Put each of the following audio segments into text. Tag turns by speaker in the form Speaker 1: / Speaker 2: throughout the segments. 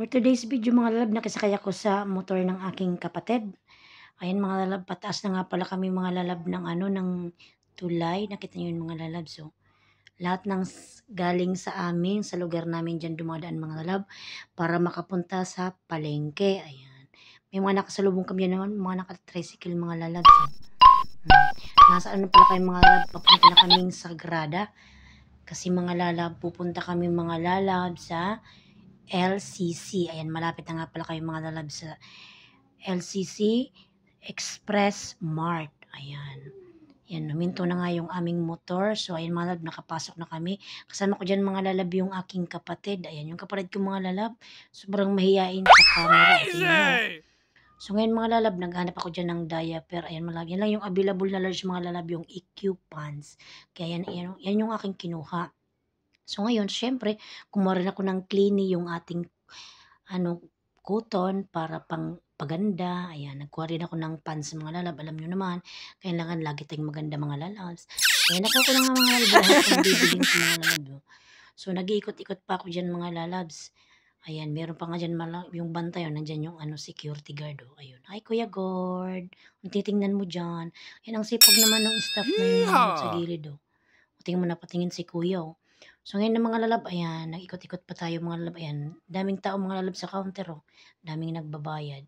Speaker 1: For today's video mga lalab, nakisakay ako sa motor ng aking kapatid. Ayan mga lalab, pataas na nga pala kami mga lalab ng ano, ng tulay. Nakita nyo yun mga lalab. So, lahat ng galing sa amin, sa lugar namin dyan dumadaan mga lalab para makapunta sa palengke. Ayan. May mga nakasalubong kami naman, mga nakatricycle mga lalab. So, hmm. nasa ano pala kayo mga lalab, papunta na kaming Sagrada. Kasi mga lalab, pupunta kami mga lalab sa LCC. Ayan, malapit na nga pala kayong mga lalab sa LCC Express Mart. Ayan. Ayan, numinto na nga yung aming motor. So, ayan mga lalab, nakapasok na kami. Kasama ko dyan mga lalab yung aking kapatid. Ayan, yung kapatid ko mga lalab, sobrang mahiyain sa camera. Ayan. So, ngayon mga lalab, naghanap ako dyan ng diaper. Ayan, malagi. Yan lang yung available na large mga lalab, yung EQ pants. Kaya yan, yan, yan yung aking kinuha. So ngayon, syempre, kumuha rin ako ng Clini yung ating ano, cotton para pang paganda. Ayan, nagkuha rin ako ng pants mga lalab. Alam nyo naman, kailangan lagi tayong maganda mga lalabs. Ayan, nakuha ko lang mga lalab. Lahat oh. mga lalab. So, nag-iikot-ikot pa ako dyan mga lalabs. Ayan, meron pa nga dyan yung banta yun. Nandyan yung ano, security guard. Oh. Ayun. Ay, Kuya Gord. titingnan mo dyan. Yan ang sipag naman ng staff na yun sa gilid. Oh. O, tingin mo napatingin si Kuya. Oh. So, ngayon ng mga lalab, ayan, nag-ikot-ikot pa tayo mga lalab, ayan. Daming tao mga lalab sa counter, oh. Daming nagbabayad.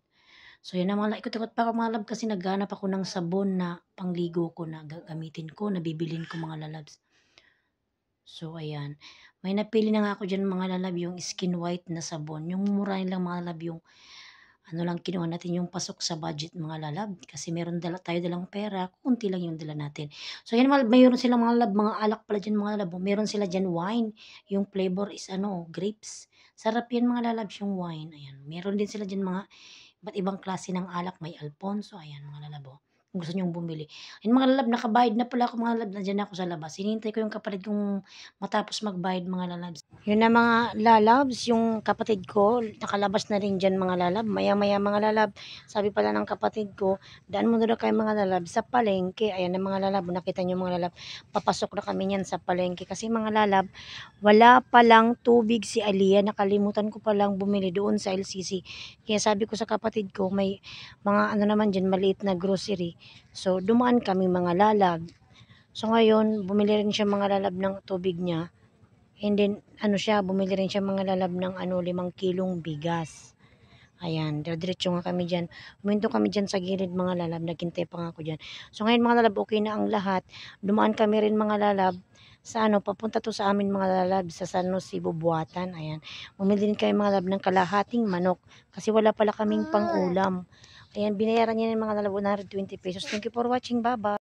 Speaker 1: So, yan ang mga ikot-ikot pa ako mga lalab kasi naghanap ako ng sabon na pangligo ko na gagamitin ko, nabibilin ko mga lalabs. So, ayan. May napili na nga ako dyan mga lalab yung skin white na sabon. Yung mura nilang mga lalab yung ano lang kinuha natin yung pasok sa budget mga lalab kasi meron dala, tayo dalang pera kunti lang yung dala natin so yan mayroon silang mga lalab mga alak pala dyan mga lalab meron sila dyan wine yung flavor is ano grapes sarap yan mga lalab yung wine ayan meron din sila dyan mga iba't ibang klase ng alak may alfonso ayan mga lalabo oh gusto nyong bumili. And mga lalab, nakabayad na pala ako mga lalab, nandyan ako sa labas. Hinintay ko yung kapatid kong matapos magbayad mga lalabs. Yun na mga lalabs, yung kapatid ko, nakalabas na rin dyan mga lalab. Maya-maya mga lalab, sabi pala ng kapatid ko, daan mo na kayo mga lalab sa palengke. Ayan na mga lalab, nakita niyo mga lalab, papasok na kami niyan sa palengke. Kasi mga lalab, wala palang tubig si Alia, nakalimutan ko palang bumili doon sa LCC. Kaya sabi ko sa kapatid ko, may mga ano naman dyan, maliit na grocery So, dumaan kami mga lalag. So, ngayon, bumili rin siya mga lalab ng tubig niya. And then, ano siya, bumili rin siya mga lalab ng ano, limang kilong bigas. Ayan, diretso nga kami dyan. Uminto kami dyan sa gilid mga lalab. Nagkintay pa nga ako dyan. So, ngayon mga lalab, okay na ang lahat. Dumaan kami rin mga lalab sa ano, papunta to sa amin mga lab sa San Jose, Bubuatan. Ayan. Bumili din kayo mga lab ng kalahating manok kasi wala pala kaming ah. pang-ulam. Ayan, binayaran niya ng mga lab 120 pesos. Thank you for watching. Bye-bye.